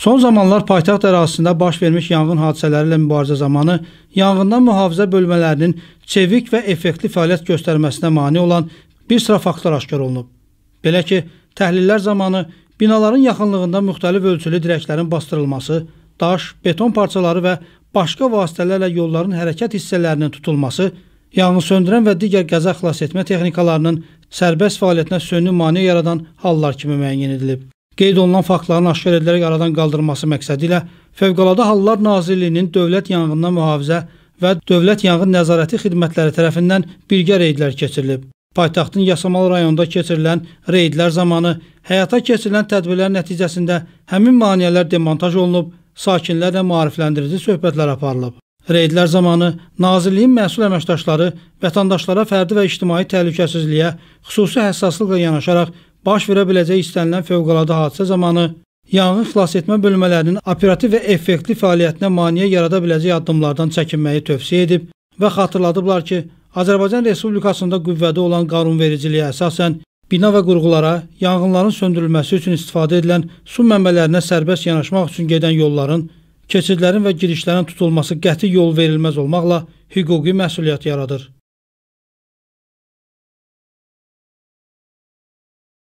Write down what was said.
Son zamanlar paytaxt ərazisində baş vermiş yanğın hadisələri ilə mübarizə zamanı yanğından mühafizə bölmələrinin çevik və effektli fəaliyyət göstərməsinə mane olan bir sıra faktlar aşkar olunub. Belə ki, təhlillər zamanı binaların yaxınlığında müxtəlif ölçülü dirəklərin bastırılması, daş, beton parçaları və başqa vasitələrlə yolların hərəkət hissələrinin tutulması, yanğın söndürən və digər qəza xilas etmə texnikalarının sərbəst fəaliyyətinə sönümlü maneə yaradan hallar kimi müəyyən edilib. Qeyd olunan faktların aşkar edilərək aradan qaldırılması məqsədi ilə Fövqəladə Hallar Nazirliyinin Dövlət Yanğından Mühafizə və Dövlət Yanğın Nəzarəti xidmətləri tərəfindən birgə reydlər keçirilib. Paytaxtın Yasamalı rayonunda keçirilən reydlər zamanı həyata keçirilən tədbirlər nəticəsində həmin maneələr demontaj olunub, sakinlərlə maarifləndirici söhbətlər aparılıb. Reydlər zamanı Nazirliyin məsul əməkdaşları vətəndaşlara fərdi və ictimai təhlükəsizliyə xüsusi həssaslıqla yanaşaraq baş verə biləcək istənilən fövqəladə hadisə zamanı yanğın xilasetmə bölmələrinin operativ və effektli fəaliyyətinə maneə yarada biləcək addımlardan çəkinməyi tövsiyə edib və xatırladıblar ki, Azərbaycan Respublikasında qüvvədə olan qanunvericiliyə əsasən bina və qurğulara yanğınların söndürülməsi üçün istifadə edilən su mənbələrinə sərbəst yanaşmaq üçün gedən yolların keçidlərin və girişlərin tutulması qəti yol verilməz olmaqla hüquqi məsuliyyət yaradır.